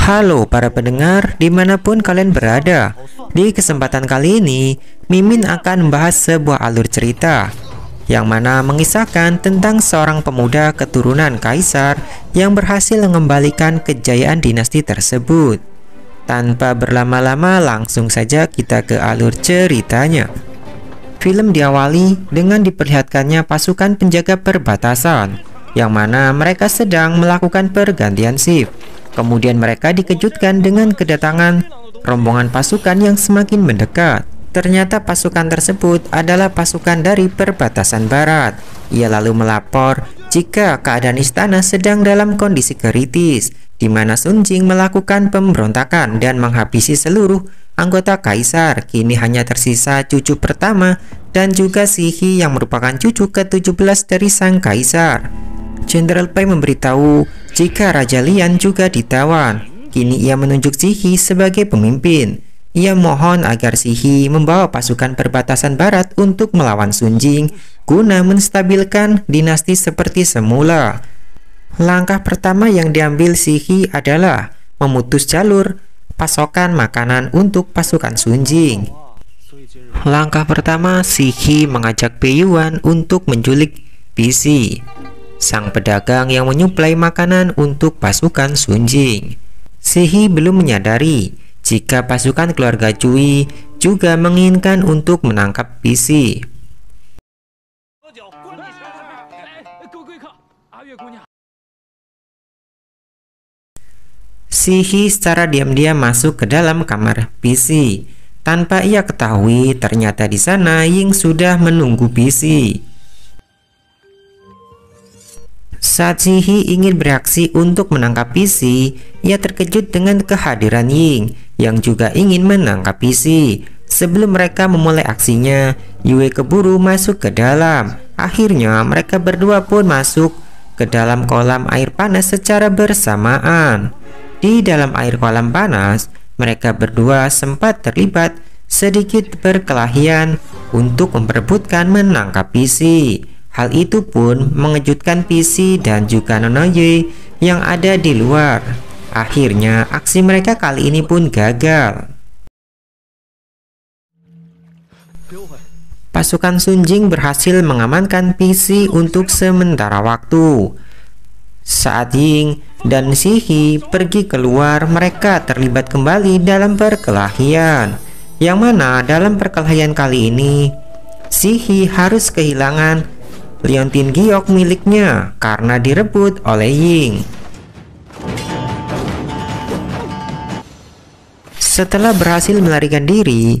Halo para pendengar dimanapun kalian berada Di kesempatan kali ini Mimin akan membahas sebuah alur cerita Yang mana mengisahkan tentang seorang pemuda keturunan Kaisar Yang berhasil mengembalikan kejayaan dinasti tersebut Tanpa berlama-lama langsung saja kita ke alur ceritanya Film diawali dengan diperlihatkannya pasukan penjaga perbatasan, yang mana mereka sedang melakukan pergantian shift. Kemudian mereka dikejutkan dengan kedatangan rombongan pasukan yang semakin mendekat. Ternyata pasukan tersebut adalah pasukan dari perbatasan barat. Ia lalu melapor jika keadaan istana sedang dalam kondisi kritis, di mana Sun Jing melakukan pemberontakan dan menghabisi seluruh Anggota kaisar kini hanya tersisa cucu pertama dan juga Sihi yang merupakan cucu ke-17 dari sang kaisar. Jenderal Pei memberitahu jika Raja Lian juga ditawan. Kini ia menunjuk Sihi sebagai pemimpin. Ia mohon agar Sihi membawa pasukan perbatasan barat untuk melawan Sunjing guna menstabilkan dinasti seperti semula. Langkah pertama yang diambil Sihi adalah memutus jalur pasokan makanan untuk pasukan Sunjing. Langkah pertama, Sihi mengajak Peiyuan untuk menculik Bisi, sang pedagang yang menyuplai makanan untuk pasukan Sunjing. Sihi belum menyadari jika pasukan keluarga Cui juga menginginkan untuk menangkap Bisi. Sihi secara diam-diam masuk ke dalam kamar PC. Tanpa ia ketahui, ternyata di sana Ying sudah menunggu PC. Saat Sihi ingin bereaksi untuk menangkap PC, ia terkejut dengan kehadiran Ying yang juga ingin menangkap PC. Sebelum mereka memulai aksinya, Yue keburu masuk ke dalam. Akhirnya mereka berdua pun masuk ke dalam kolam air panas secara bersamaan. Di dalam air kolam panas, mereka berdua sempat terlibat sedikit berkelahian untuk memperebutkan menangkap PC. Hal itu pun mengejutkan PC dan juga Nonoye yang ada di luar. Akhirnya aksi mereka kali ini pun gagal. Pasukan Sunjing berhasil mengamankan PC untuk sementara waktu. Saat Ying dan Sihi pergi keluar, mereka terlibat kembali dalam perkelahian. Yang mana dalam perkelahian kali ini, Sihi harus kehilangan Liontin Giok miliknya karena direbut oleh Ying. Setelah berhasil melarikan diri,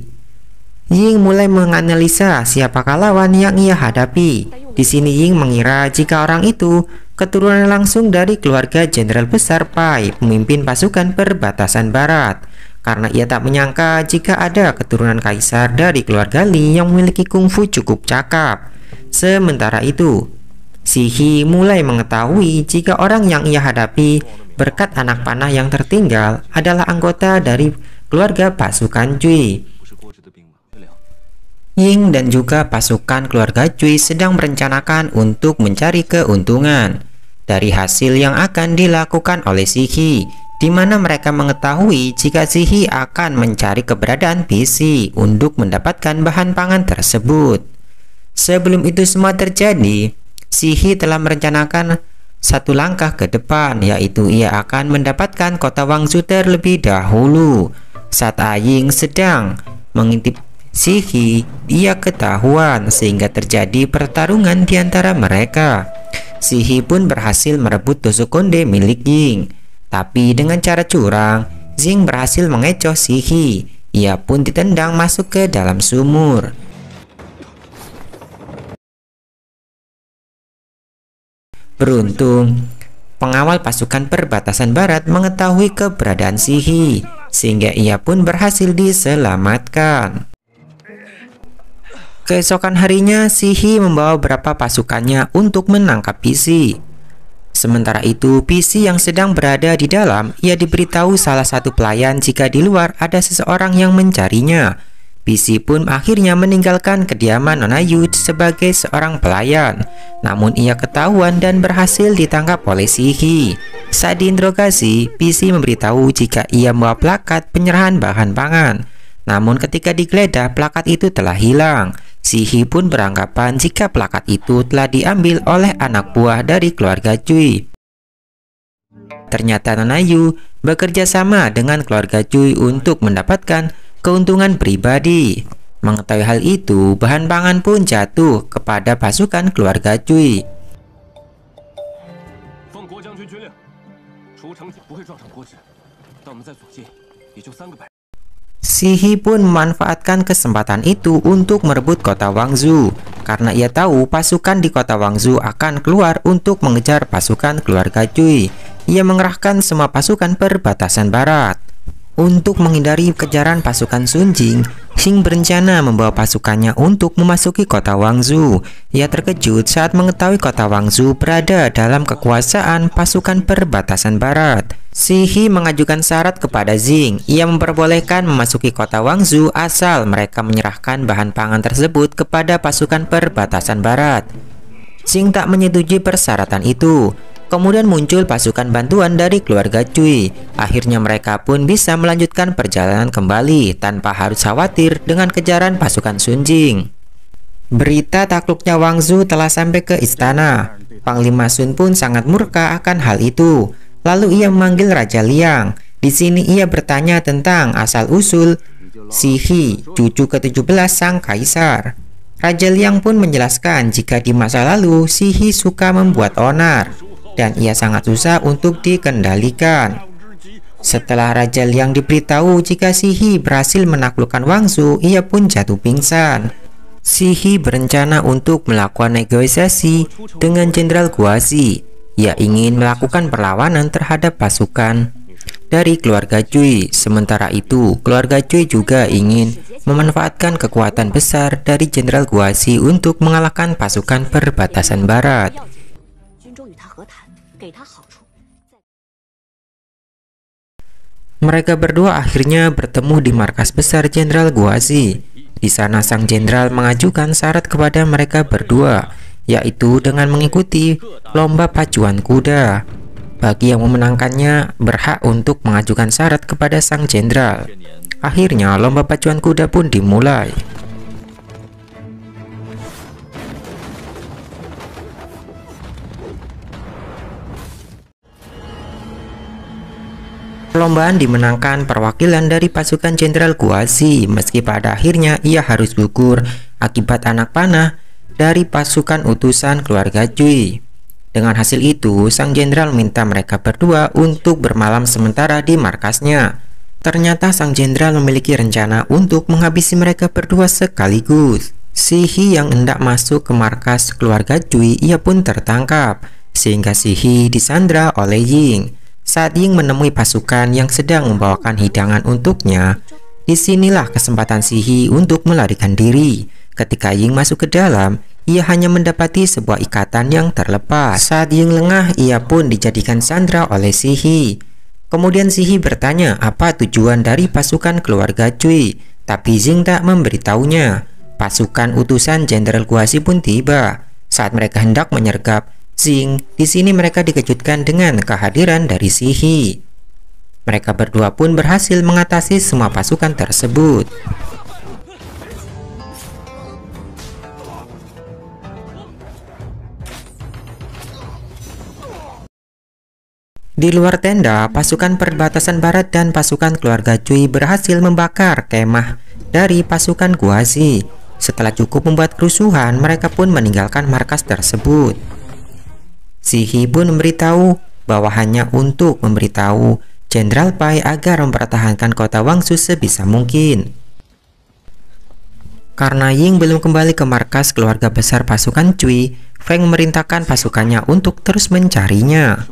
Ying mulai menganalisa siapakah lawan yang ia hadapi. Di sini Ying mengira jika orang itu keturunan langsung dari keluarga Jenderal Besar Pai, pemimpin pasukan perbatasan barat. Karena ia tak menyangka jika ada keturunan kaisar dari keluarga Li yang memiliki kungfu cukup cakap. Sementara itu, Sihi mulai mengetahui jika orang yang ia hadapi berkat anak panah yang tertinggal adalah anggota dari keluarga pasukan Cui. Ying dan juga pasukan keluarga Cui sedang merencanakan untuk mencari keuntungan dari hasil yang akan dilakukan oleh Sihi di mana mereka mengetahui jika Sihi akan mencari keberadaan PC untuk mendapatkan bahan pangan tersebut. Sebelum itu semua terjadi, Sihi telah merencanakan satu langkah ke depan yaitu ia akan mendapatkan kota Wangsu terlebih dahulu. Saat Aying sedang mengintip Sihi, ia ketahuan sehingga terjadi pertarungan di antara mereka. Si Hi pun berhasil merebut tusuk konde milik Ying. Tapi dengan cara curang, Ying berhasil mengecoh si Hi. Ia pun ditendang masuk ke dalam sumur. Beruntung, pengawal pasukan perbatasan barat mengetahui keberadaan Sihi, sehingga ia pun berhasil diselamatkan. Keesokan harinya, Sihi membawa beberapa pasukannya untuk menangkap PC. Sementara itu, PC yang sedang berada di dalam, ia diberitahu salah satu pelayan jika di luar ada seseorang yang mencarinya. PC pun akhirnya meninggalkan kediaman Onayud sebagai seorang pelayan. Namun ia ketahuan dan berhasil ditangkap oleh Sihi. Saat diinterogasi, PC memberitahu jika ia membawa plakat penyerahan bahan pangan. Namun ketika digeledah, plakat itu telah hilang. Sihi pun beranggapan jika plakat itu telah diambil oleh anak buah dari keluarga Cui. Ternyata Nanayu bekerja sama dengan keluarga Cui untuk mendapatkan keuntungan pribadi. Mengetahui hal itu, bahan pangan pun jatuh kepada pasukan keluarga Cui. Sihi pun memanfaatkan kesempatan itu untuk merebut kota Wangzhou karena ia tahu pasukan di kota Wangzhou akan keluar untuk mengejar pasukan keluarga Cui. Ia mengerahkan semua pasukan perbatasan barat. Untuk menghindari kejaran pasukan Sun Jing, Xing berencana membawa pasukannya untuk memasuki kota Wangzhou. Ia terkejut saat mengetahui kota Wangzhou berada dalam kekuasaan pasukan perbatasan barat. Si He mengajukan syarat kepada Xing. Ia memperbolehkan memasuki kota Wangzhou asal mereka menyerahkan bahan pangan tersebut kepada pasukan perbatasan barat. Xing tak menyetujui persyaratan itu. Kemudian muncul pasukan bantuan dari keluarga Cui. Akhirnya mereka pun bisa melanjutkan perjalanan kembali tanpa harus khawatir dengan kejaran pasukan Sun Jing. Berita takluknya Wang Zhu telah sampai ke istana. Panglima Sun pun sangat murka akan hal itu. Lalu ia memanggil Raja Liang. Di sini ia bertanya tentang asal-usul Sihi, cucu ke-17 sang kaisar. Raja Liang pun menjelaskan jika di masa lalu Sihi suka membuat onar dan ia sangat susah untuk dikendalikan. Setelah Raja Liang diberitahu jika Sihi berhasil menaklukkan Wangsu, ia pun jatuh pingsan. Sihi berencana untuk melakukan negosiasi dengan Jenderal Guazi. Ia ingin melakukan perlawanan terhadap pasukan dari keluarga Cui. Sementara itu, keluarga Cui juga ingin memanfaatkan kekuatan besar dari Jenderal Guasi untuk mengalahkan pasukan perbatasan barat. Mereka berdua akhirnya bertemu di markas besar Jenderal Guazi. Di sana sang jenderal mengajukan syarat kepada mereka berdua, yaitu dengan mengikuti lomba pacuan kuda. Bagi yang memenangkannya berhak untuk mengajukan syarat kepada sang jenderal. Akhirnya lomba pacuan kuda pun dimulai. Perlombaan dimenangkan perwakilan dari pasukan Jenderal Kuasi, meski pada akhirnya ia harus gugur akibat anak panah dari pasukan utusan keluarga Jui. Dengan hasil itu, sang jenderal minta mereka berdua untuk bermalam sementara di markasnya. Ternyata sang jenderal memiliki rencana untuk menghabisi mereka berdua sekaligus. Sihi yang hendak masuk ke markas keluarga Cui ia pun tertangkap, sehingga Sihi disandra oleh Ying. Saat Ying menemui pasukan yang sedang membawakan hidangan untuknya, disinilah kesempatan Sihi untuk melarikan diri. Ketika Ying masuk ke dalam, ia hanya mendapati sebuah ikatan yang terlepas. Saat Ying lengah, ia pun dijadikan sandra oleh Sihi. Kemudian Sihi bertanya apa tujuan dari pasukan keluarga Cui, tapi Ying tak memberitahunya. Pasukan utusan Jenderal Guasi pun tiba. Saat mereka hendak menyergap, Zing, di sini mereka dikejutkan dengan kehadiran dari Sihi. Mereka berdua pun berhasil mengatasi semua pasukan tersebut. Di luar tenda, pasukan perbatasan barat dan pasukan keluarga Cui berhasil membakar kemah dari pasukan Guazi. Setelah cukup membuat kerusuhan, mereka pun meninggalkan markas tersebut. Si Hibun memberitahu hanya untuk memberitahu Jenderal Pai agar mempertahankan kota Wangsu sebisa mungkin. Karena Ying belum kembali ke markas keluarga besar pasukan Cui, Feng memerintahkan pasukannya untuk terus mencarinya.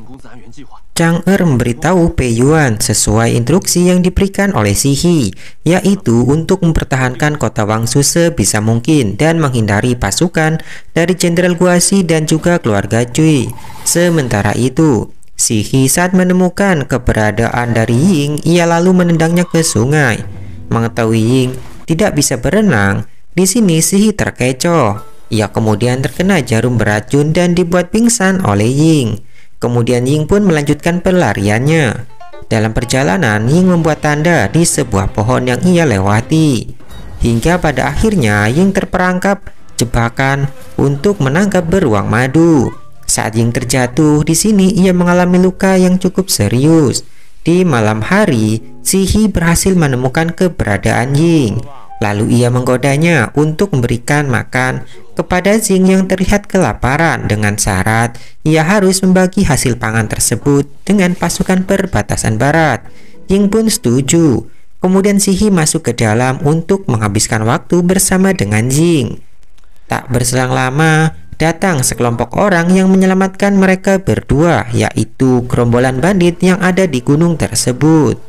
Chang Er memberitahu Pei Yuan sesuai instruksi yang diberikan oleh Si Hi, yaitu untuk mempertahankan kota Wangsu sebisa mungkin dan menghindari pasukan dari Jenderal Guasi dan juga keluarga Cui. Sementara itu, Si Hi saat menemukan keberadaan dari Ying, ia lalu menendangnya ke sungai. Mengetahui Ying tidak bisa berenang, di sini Si Hi terkecoh. Ia kemudian terkena jarum beracun dan dibuat pingsan oleh Ying. Kemudian Ying pun melanjutkan pelariannya. Dalam perjalanan, Ying membuat tanda di sebuah pohon yang ia lewati. Hingga pada akhirnya Ying terperangkap jebakan untuk menangkap beruang madu. Saat Ying terjatuh, di sini ia mengalami luka yang cukup serius. Di malam hari, Sihi berhasil menemukan keberadaan Ying. Lalu ia menggodanya untuk memberikan makan kepada Zing yang terlihat kelaparan dengan syarat ia harus membagi hasil pangan tersebut dengan pasukan perbatasan barat. Ying pun setuju. Kemudian Sihi masuk ke dalam untuk menghabiskan waktu bersama dengan Jing. Tak berselang lama, datang sekelompok orang yang menyelamatkan mereka berdua, yaitu gerombolan bandit yang ada di gunung tersebut.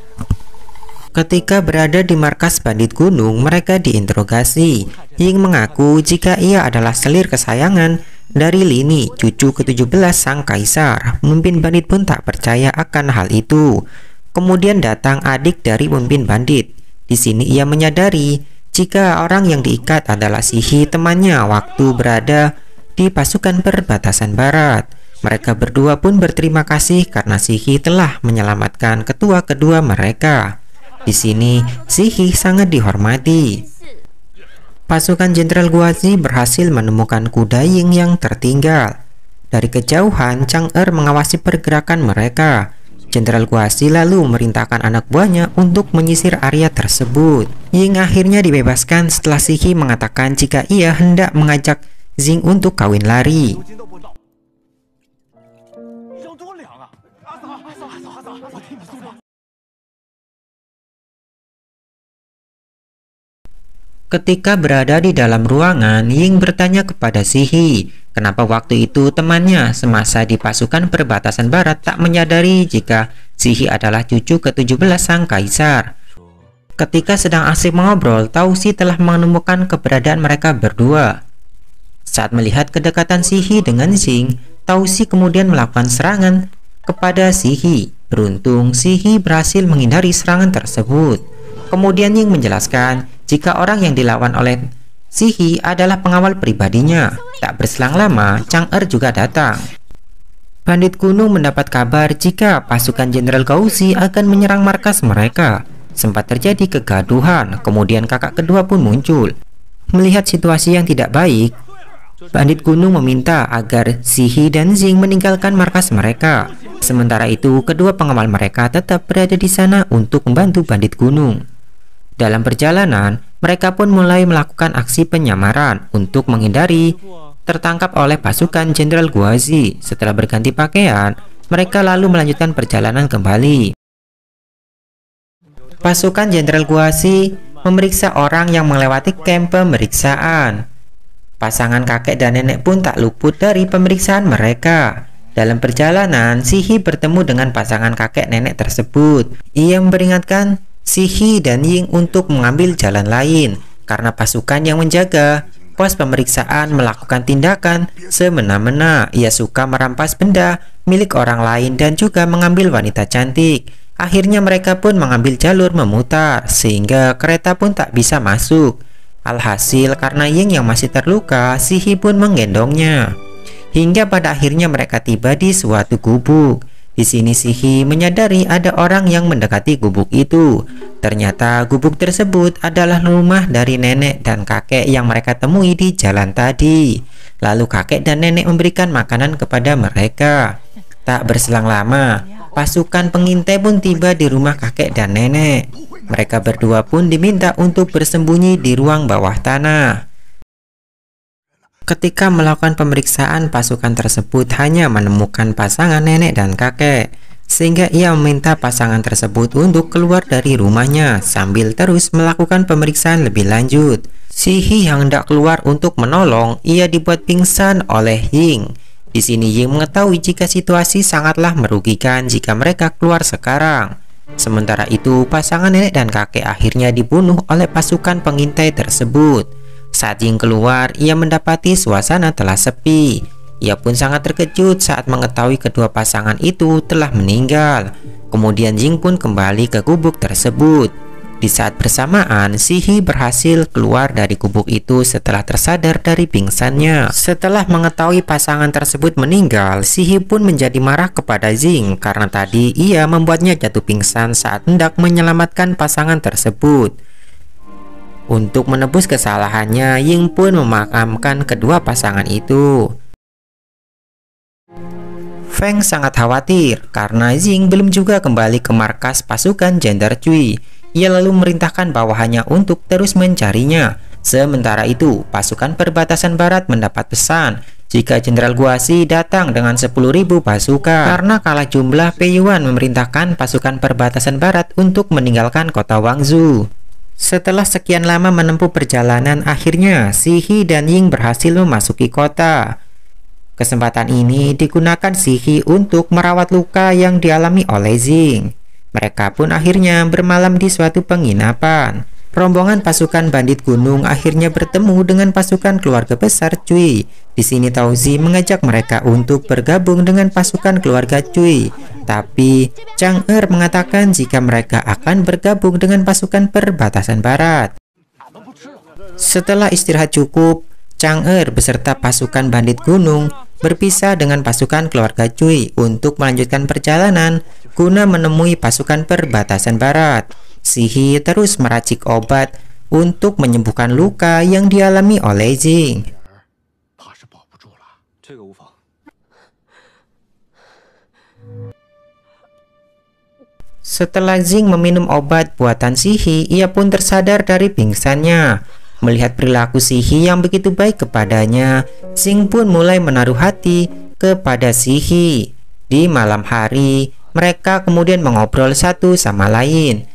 Ketika berada di markas bandit gunung, mereka diinterogasi. Ying mengaku jika ia adalah selir kesayangan dari Lini, cucu ke-17 sang kaisar. Pemimpin bandit pun tak percaya akan hal itu. Kemudian datang adik dari pemimpin bandit. Di sini ia menyadari jika orang yang diikat adalah Sihi temannya waktu berada di pasukan perbatasan barat. Mereka berdua pun berterima kasih karena Sihi telah menyelamatkan ketua kedua mereka. Di sini, Zihi sangat dihormati. Pasukan Jenderal Guazi berhasil menemukan kuda Ying yang tertinggal. Dari kejauhan, Chang Er mengawasi pergerakan mereka. Jenderal Guazi lalu merintahkan anak buahnya untuk menyisir area tersebut. Ying akhirnya dibebaskan setelah Sihi mengatakan jika ia hendak mengajak Zing untuk kawin lari. Ketika berada di dalam ruangan, Ying bertanya kepada Sihi, kenapa waktu itu temannya semasa di pasukan perbatasan barat tak menyadari jika Sihi adalah cucu ke-17 sang kaisar. Ketika sedang asyik mengobrol, Tausi telah menemukan keberadaan mereka berdua. Saat melihat kedekatan Sihi dengan Xing, Tausi kemudian melakukan serangan kepada Sihi. Beruntung, Sihi berhasil menghindari serangan tersebut. Kemudian Ying menjelaskan jika orang yang dilawan oleh Sihi adalah pengawal pribadinya, tak berselang lama Chang Er juga datang. Bandit kuno mendapat kabar jika pasukan Jenderal Gauzi akan menyerang markas mereka. Sempat terjadi kegaduhan, kemudian kakak kedua pun muncul. Melihat situasi yang tidak baik, Bandit Gunung meminta agar Sihi dan Zing meninggalkan markas mereka. Sementara itu, kedua pengawal mereka tetap berada di sana untuk membantu Bandit Gunung. Dalam perjalanan, mereka pun mulai melakukan aksi penyamaran untuk menghindari tertangkap oleh pasukan Jenderal Guazi. Setelah berganti pakaian, mereka lalu melanjutkan perjalanan kembali. Pasukan Jenderal Guazi memeriksa orang yang melewati kamp pemeriksaan. Pasangan kakek dan nenek pun tak luput dari pemeriksaan mereka. Dalam perjalanan, Sihi bertemu dengan pasangan kakek nenek tersebut. Ia memperingatkan si He dan Ying untuk mengambil jalan lain karena pasukan yang menjaga. Pos pemeriksaan melakukan tindakan semena-mena. Ia suka merampas benda milik orang lain dan juga mengambil wanita cantik. Akhirnya mereka pun mengambil jalur memutar sehingga kereta pun tak bisa masuk. Alhasil karena Ying yang masih terluka, si He pun menggendongnya. Hingga pada akhirnya mereka tiba di suatu gubuk. Di sini Sihi menyadari ada orang yang mendekati gubuk itu. Ternyata gubuk tersebut adalah rumah dari nenek dan kakek yang mereka temui di jalan tadi. Lalu kakek dan nenek memberikan makanan kepada mereka. Tak berselang lama, pasukan pengintai pun tiba di rumah kakek dan nenek. Mereka berdua pun diminta untuk bersembunyi di ruang bawah tanah. Ketika melakukan pemeriksaan, pasukan tersebut hanya menemukan pasangan nenek dan kakek, sehingga ia meminta pasangan tersebut untuk keluar dari rumahnya sambil terus melakukan pemeriksaan lebih lanjut. Sihi yang hendak keluar untuk menolong, ia dibuat pingsan oleh Ying. Di sini Ying mengetahui jika situasi sangatlah merugikan jika mereka keluar sekarang. Sementara itu, pasangan nenek dan kakek akhirnya dibunuh oleh pasukan pengintai tersebut. Saat Jing keluar, ia mendapati suasana telah sepi. Ia pun sangat terkejut saat mengetahui kedua pasangan itu telah meninggal. Kemudian Jing pun kembali ke gubuk tersebut. Di saat bersamaan, Sihi berhasil keluar dari gubuk itu setelah tersadar dari pingsannya. Setelah mengetahui pasangan tersebut meninggal, Sihi pun menjadi marah kepada Jing karena tadi ia membuatnya jatuh pingsan saat hendak menyelamatkan pasangan tersebut. Untuk menebus kesalahannya, Ying pun memakamkan kedua pasangan itu. Feng sangat khawatir karena Ying belum juga kembali ke markas pasukan Jender Cui. Ia lalu merintahkan bawahannya untuk terus mencarinya. Sementara itu, pasukan perbatasan barat mendapat pesan jika Jenderal Guasi datang dengan 10.000 pasukan. Karena kalah jumlah, Pei Yuan memerintahkan pasukan perbatasan barat untuk meninggalkan kota Wangzhou. Setelah sekian lama menempuh perjalanan, akhirnya Sihi dan Ying berhasil memasuki kota. Kesempatan ini digunakan Sihi untuk merawat luka yang dialami oleh Zing. Mereka pun akhirnya bermalam di suatu penginapan. Rombongan pasukan bandit gunung akhirnya bertemu dengan pasukan keluarga besar Cui. Di sini Tauzi mengajak mereka untuk bergabung dengan pasukan keluarga Cui. Tapi Chang Er mengatakan jika mereka akan bergabung dengan pasukan perbatasan barat. Setelah istirahat cukup, Chang Er beserta pasukan bandit gunung berpisah dengan pasukan keluarga Cui untuk melanjutkan perjalanan guna menemui pasukan perbatasan barat. Sihi terus meracik obat untuk menyembuhkan luka yang dialami oleh Jing. Setelah Jing meminum obat buatan Sihi, ia pun tersadar dari pingsannya. Melihat perilaku Sihi yang begitu baik kepadanya, Jing pun mulai menaruh hati kepada Sihi. Di malam hari, mereka kemudian mengobrol satu sama lain.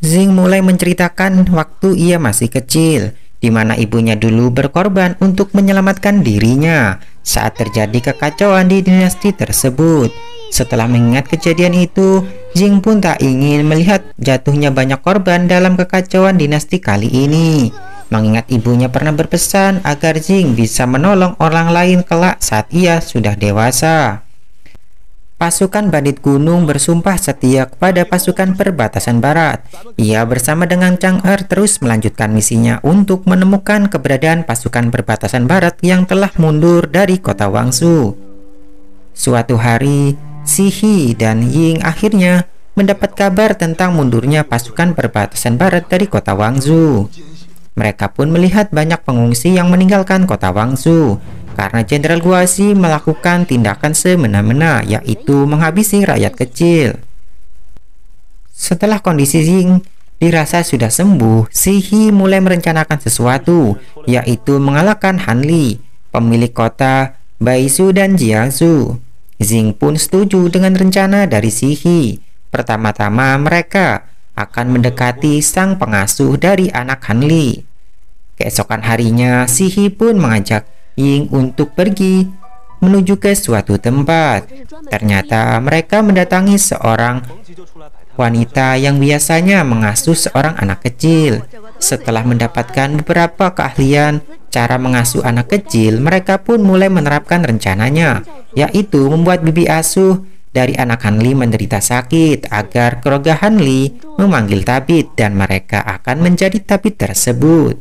Zing mulai menceritakan waktu ia masih kecil, di mana ibunya dulu berkorban untuk menyelamatkan dirinya saat terjadi kekacauan di dinasti tersebut. Setelah mengingat kejadian itu, Jing pun tak ingin melihat jatuhnya banyak korban dalam kekacauan dinasti kali ini. Mengingat ibunya pernah berpesan agar Jing bisa menolong orang lain kelak saat ia sudah dewasa pasukan bandit gunung bersumpah setia kepada pasukan perbatasan barat. Ia bersama dengan Chang Er terus melanjutkan misinya untuk menemukan keberadaan pasukan perbatasan barat yang telah mundur dari kota Wangsu. Suatu hari, Si Hi dan Ying akhirnya mendapat kabar tentang mundurnya pasukan perbatasan barat dari kota Wangsu. Mereka pun melihat banyak pengungsi yang meninggalkan kota Wangsu karena Jenderal Guasi melakukan tindakan semena-mena yaitu menghabisi rakyat kecil. Setelah kondisi Zing dirasa sudah sembuh, Sihi mulai merencanakan sesuatu, yaitu mengalahkan Hanli, pemilik kota Baisu dan Jiangsu. Zing pun setuju dengan rencana dari Sihi. Pertama-tama mereka akan mendekati sang pengasuh dari anak Hanli. Keesokan harinya, Sihi pun mengajak Ying untuk pergi menuju ke suatu tempat. Ternyata mereka mendatangi seorang wanita yang biasanya mengasuh seorang anak kecil. Setelah mendapatkan beberapa keahlian cara mengasuh anak kecil, mereka pun mulai menerapkan rencananya, yaitu membuat bibi asuh dari anak Hanli menderita sakit agar keluarga Hanli memanggil tabib dan mereka akan menjadi tabib tersebut.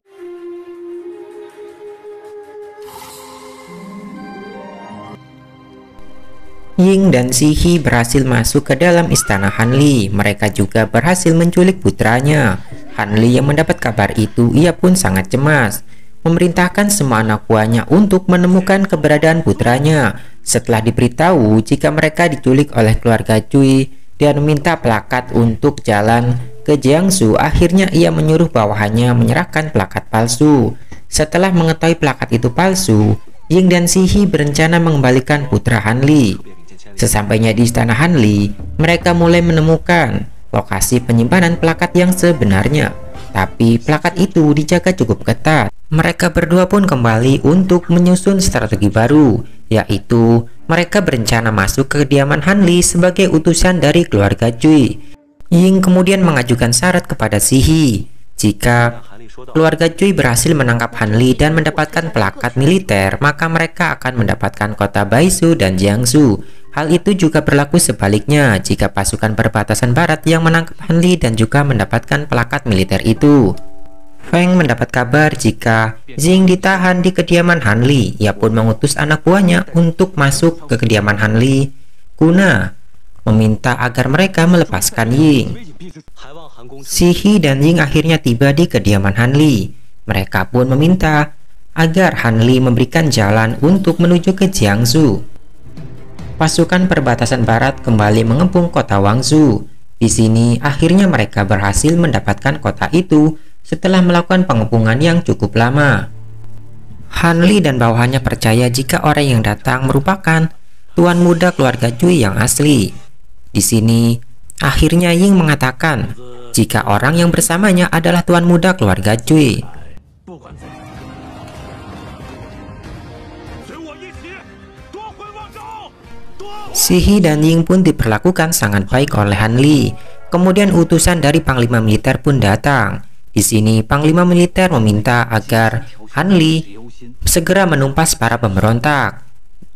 Ying dan Sihi berhasil masuk ke dalam istana Hanli. Mereka juga berhasil menculik putranya. Hanli yang mendapat kabar itu, ia pun sangat cemas. Memerintahkan semua anak buahnya untuk menemukan keberadaan putranya. Setelah diberitahu jika mereka diculik oleh keluarga Cui dan meminta plakat untuk jalan ke Jiangsu, akhirnya ia menyuruh bawahannya menyerahkan plakat palsu. Setelah mengetahui plakat itu palsu, Ying dan Sihi berencana mengembalikan putra Hanli. Sesampainya di istana Hanli, mereka mulai menemukan lokasi penyimpanan plakat yang sebenarnya. Tapi plakat itu dijaga cukup ketat. Mereka berdua pun kembali untuk menyusun strategi baru, yaitu mereka berencana masuk ke kediaman Hanli sebagai utusan dari keluarga Cui. Ying kemudian mengajukan syarat kepada Sihi jika keluarga Cui berhasil menangkap Han Li dan mendapatkan pelakat militer, maka mereka akan mendapatkan kota Baisu dan Jiangsu. Hal itu juga berlaku sebaliknya jika pasukan perbatasan barat yang menangkap Han Li dan juga mendapatkan pelakat militer itu. Feng mendapat kabar jika Jing ditahan di kediaman Han Li. Ia pun mengutus anak buahnya untuk masuk ke kediaman Han Li. guna meminta agar mereka melepaskan Ying. Si He dan Ying akhirnya tiba di kediaman Han Li. Mereka pun meminta agar Han Li memberikan jalan untuk menuju ke Jiangsu. Pasukan perbatasan barat kembali mengepung kota Wangzhou. Di sini akhirnya mereka berhasil mendapatkan kota itu setelah melakukan pengepungan yang cukup lama. Han Li dan bawahannya percaya jika orang yang datang merupakan tuan muda keluarga Cui yang asli. Di sini, akhirnya Ying mengatakan jika orang yang bersamanya adalah tuan muda keluarga Cui. Sihi dan Ying pun diperlakukan sangat baik oleh Han Li. Kemudian utusan dari Panglima Militer pun datang. Di sini, Panglima Militer meminta agar Han Li segera menumpas para pemberontak.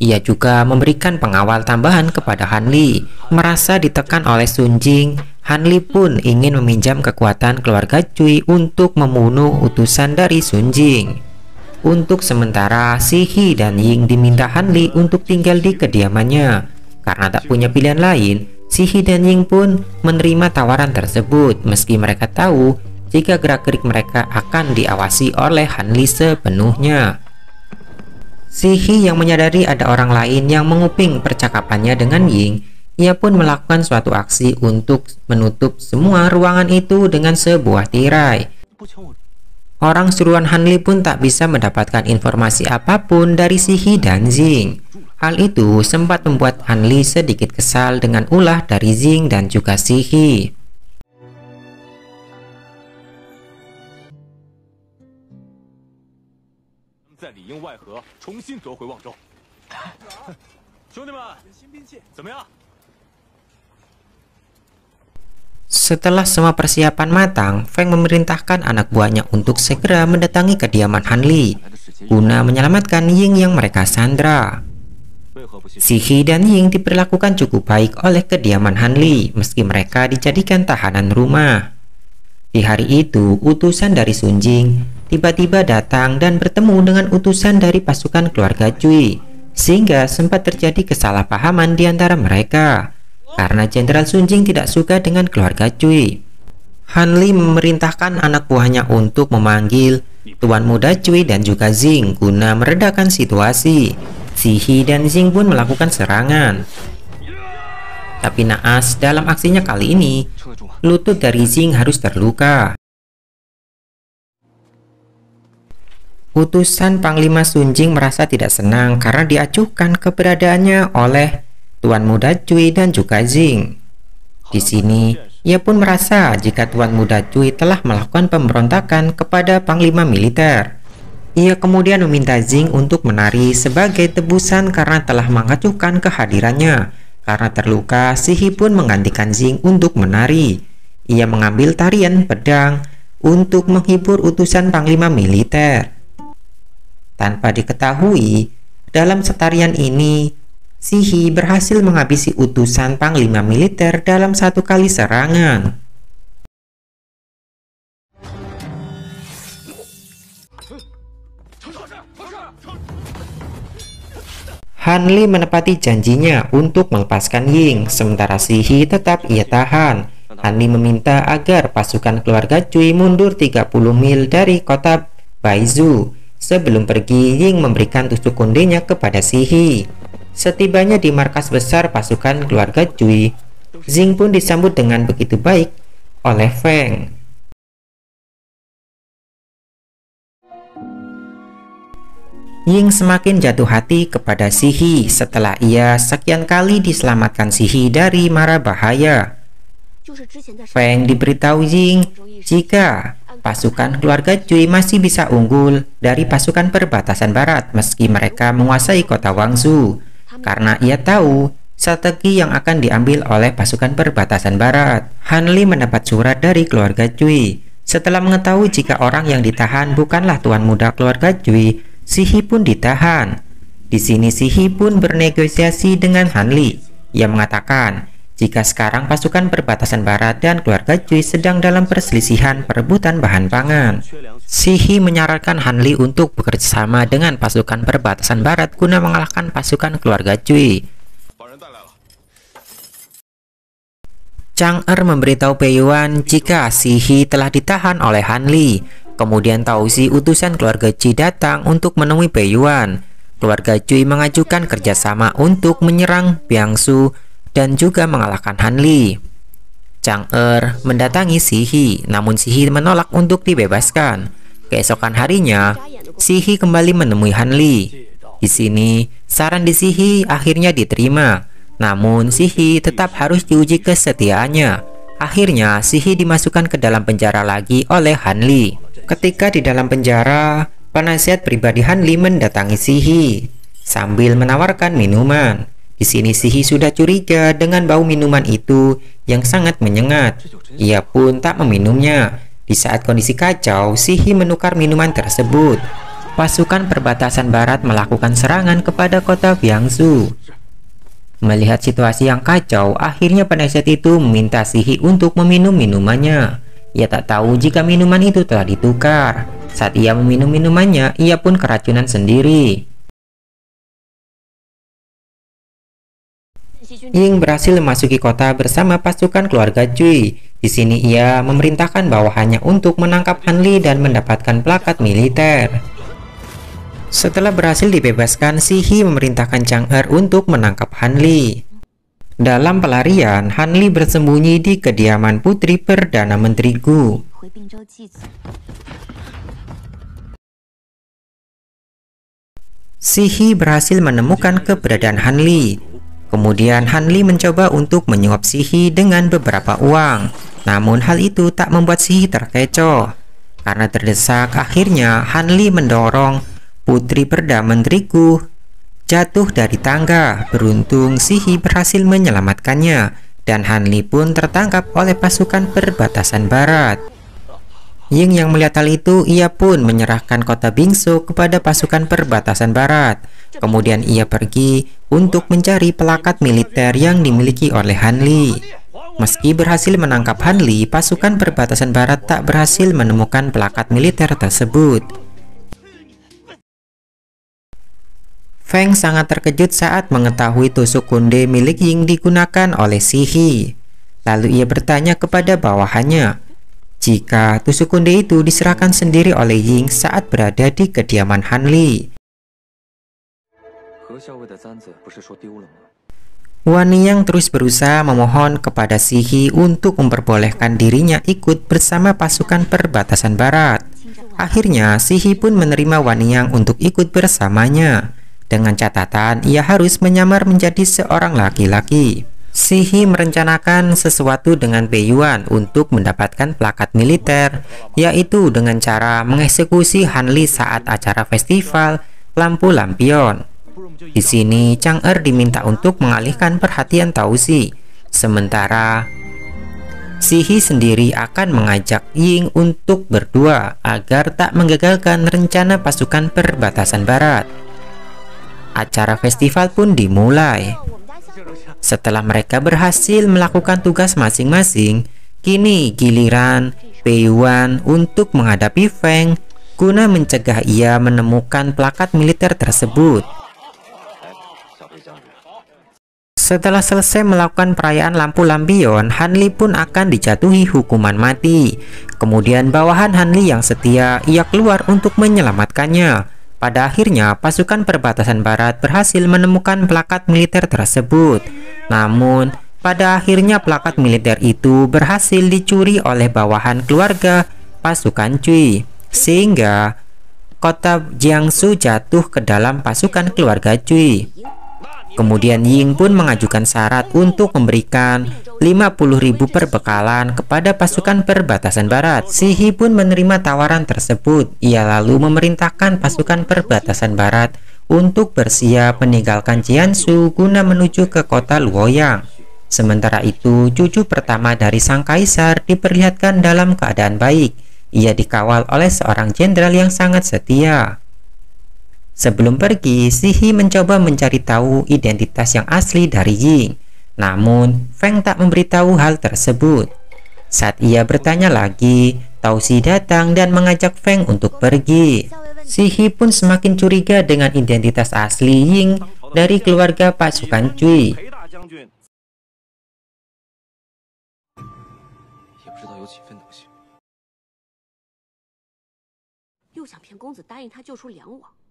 Ia juga memberikan pengawal tambahan kepada Han Li. Merasa ditekan oleh Sun Sunjing, Li pun ingin meminjam kekuatan keluarga Cui untuk membunuh utusan dari Sun Jing. Untuk sementara, Si Hi dan Ying diminta Han Li untuk tinggal di kediamannya. Karena tak punya pilihan lain, Si Hi dan Ying pun menerima tawaran tersebut meski mereka tahu jika gerak-gerik mereka akan diawasi oleh Han Li sepenuhnya. Si yang menyadari ada orang lain yang menguping percakapannya dengan Ying, ia pun melakukan suatu aksi untuk menutup semua ruangan itu dengan sebuah tirai. Orang suruhan Hanli pun tak bisa mendapatkan informasi apapun dari si dan Zing. Hal itu sempat membuat Hanli sedikit kesal dengan ulah dari Zing dan juga si setelah semua persiapan matang, Feng memerintahkan anak buahnya untuk segera mendatangi kediaman Hanli guna menyelamatkan Ying yang mereka sandra. Si He dan Ying diperlakukan cukup baik oleh kediaman Hanli meski mereka dijadikan tahanan rumah. Di hari itu, utusan dari Sunjing tiba-tiba datang dan bertemu dengan utusan dari pasukan keluarga Cui, sehingga sempat terjadi kesalahpahaman di antara mereka karena Jenderal Sunjing tidak suka dengan keluarga Cui. Han Hanli memerintahkan anak buahnya untuk memanggil Tuan Muda Cui dan juga Zing guna meredakan situasi. Sihi dan Zing pun melakukan serangan. Tapi naas dalam aksinya kali ini, lutut dari Zing harus terluka. Utusan Panglima Sunjing merasa tidak senang karena diacuhkan keberadaannya oleh Tuan Muda Cui dan juga zing. Di sini, ia pun merasa jika Tuan Muda Cui telah melakukan pemberontakan kepada Panglima Militer. Ia kemudian meminta zing untuk menari sebagai tebusan karena telah mengacuhkan kehadirannya. Karena terluka, Sihi pun menggantikan zing untuk menari. Ia mengambil tarian pedang untuk menghibur utusan panglima militer. Tanpa diketahui, dalam setarian ini, Sihi berhasil menghabisi utusan Panglima Militer dalam satu kali serangan. Hanli menepati janjinya untuk melepaskan Ying, sementara Sihi tetap ia tahan. Hanli meminta agar pasukan keluarga Cui mundur 30 mil dari kota Baizu. Sebelum pergi, Ying memberikan tusuk kondenya kepada Sihi. Setibanya di markas besar pasukan keluarga Cui, Zing pun disambut dengan begitu baik oleh Feng. Ying semakin jatuh hati kepada Sihi setelah ia sekian kali diselamatkan Sihi dari mara bahaya. Feng diberitahu Ying jika pasukan keluarga Cui masih bisa unggul dari pasukan perbatasan barat meski mereka menguasai kota Wangsu karena ia tahu strategi yang akan diambil oleh pasukan perbatasan barat. Hanli mendapat surat dari keluarga Cui. Setelah mengetahui jika orang yang ditahan bukanlah tuan muda keluarga Cui, Sihi pun ditahan. Di sini Sihi pun bernegosiasi dengan Hanli. Ia mengatakan, jika sekarang pasukan perbatasan barat dan keluarga Cui sedang dalam perselisihan perebutan bahan pangan, Sihi menyarankan Hanli untuk bekerjasama dengan pasukan perbatasan barat guna mengalahkan pasukan keluarga Cui. Chang Er memberitahu Peiyuan jika Sihi telah ditahan oleh Hanli. Kemudian si utusan keluarga Cui datang untuk menemui Peiyuan. Keluarga Cui mengajukan kerjasama untuk menyerang Biangsu dan juga mengalahkan Han Li. Chang Er mendatangi Si Hi, namun Si Hi menolak untuk dibebaskan. Keesokan harinya, Si Hi kembali menemui Han Li. Di sini, saran di Si Hi akhirnya diterima. Namun, Si Hi tetap harus diuji kesetiaannya. Akhirnya, Si Hi dimasukkan ke dalam penjara lagi oleh Han Li. Ketika di dalam penjara, penasihat pribadi Han Li mendatangi Si Hi sambil menawarkan minuman. Di sini Sihi sudah curiga dengan bau minuman itu yang sangat menyengat. Ia pun tak meminumnya. Di saat kondisi kacau, Sihi menukar minuman tersebut. Pasukan perbatasan barat melakukan serangan kepada kota Biangsu. Melihat situasi yang kacau, akhirnya penasihat itu meminta Sihi untuk meminum minumannya. Ia tak tahu jika minuman itu telah ditukar. Saat ia meminum minumannya, ia pun keracunan sendiri. Ying berhasil memasuki kota bersama pasukan keluarga Cui. Di sini ia memerintahkan bawahannya untuk menangkap Han Li dan mendapatkan plakat militer. Setelah berhasil dibebaskan, Si Hi memerintahkan Chang Er untuk menangkap Han Li. Dalam pelarian, Han Li bersembunyi di kediaman putri Perdana Menteri Gu. Sihi berhasil menemukan keberadaan Han Li. Kemudian Hanli mencoba untuk menyuap Sihi dengan beberapa uang. Namun hal itu tak membuat Sihi terkecoh. Karena terdesak, akhirnya Hanli mendorong putri perda menteriku jatuh dari tangga. Beruntung Sihi berhasil menyelamatkannya dan Hanli pun tertangkap oleh pasukan perbatasan barat. Ying yang melihat hal itu, ia pun menyerahkan kota Bingsu kepada pasukan perbatasan barat. Kemudian ia pergi untuk mencari pelakat militer yang dimiliki oleh Han Li. Meski berhasil menangkap Han Li, pasukan perbatasan barat tak berhasil menemukan pelakat militer tersebut. Feng sangat terkejut saat mengetahui tusuk kunde milik Ying digunakan oleh Sihi. Lalu ia bertanya kepada bawahannya, jika tusuk kunde itu diserahkan sendiri oleh Ying saat berada di kediaman Han Li. Wan Yang terus berusaha memohon kepada Sihi untuk memperbolehkan dirinya ikut bersama pasukan perbatasan barat. Akhirnya, Sihi pun menerima Wan Yang untuk ikut bersamanya. Dengan catatan, ia harus menyamar menjadi seorang laki-laki. Sihi merencanakan sesuatu dengan Peiyuan untuk mendapatkan plakat militer, yaitu dengan cara mengeksekusi Hanli saat acara festival Lampu Lampion. Di sini, Chang Er diminta untuk mengalihkan perhatian Tausi, sementara Sihi sendiri akan mengajak Ying untuk berdua agar tak menggagalkan rencana pasukan perbatasan barat. Acara festival pun dimulai. Setelah mereka berhasil melakukan tugas masing-masing, kini giliran Pei Yuan untuk menghadapi Feng guna mencegah ia menemukan plakat militer tersebut. Setelah selesai melakukan perayaan lampu lampion, Hanli pun akan dijatuhi hukuman mati. Kemudian bawahan Hanli yang setia, ia keluar untuk menyelamatkannya. Pada akhirnya, pasukan perbatasan barat berhasil menemukan plakat militer tersebut. Namun, pada akhirnya plakat militer itu berhasil dicuri oleh bawahan keluarga pasukan Cui, sehingga kota Jiangsu jatuh ke dalam pasukan keluarga Cui. Kemudian Ying pun mengajukan syarat untuk memberikan 50.000 perbekalan kepada pasukan perbatasan barat. Si pun menerima tawaran tersebut. Ia lalu memerintahkan pasukan perbatasan barat untuk bersiap meninggalkan Su guna menuju ke kota Luoyang. Sementara itu, cucu pertama dari sang kaisar diperlihatkan dalam keadaan baik. Ia dikawal oleh seorang jenderal yang sangat setia. Sebelum pergi, Sihi mencoba mencari tahu identitas yang asli dari Ying. Namun, Feng tak memberitahu hal tersebut. Saat ia bertanya lagi, Tausi datang dan mengajak Feng untuk pergi. Sihi pun semakin curiga dengan identitas asli Ying dari keluarga pasukan Cui. Yau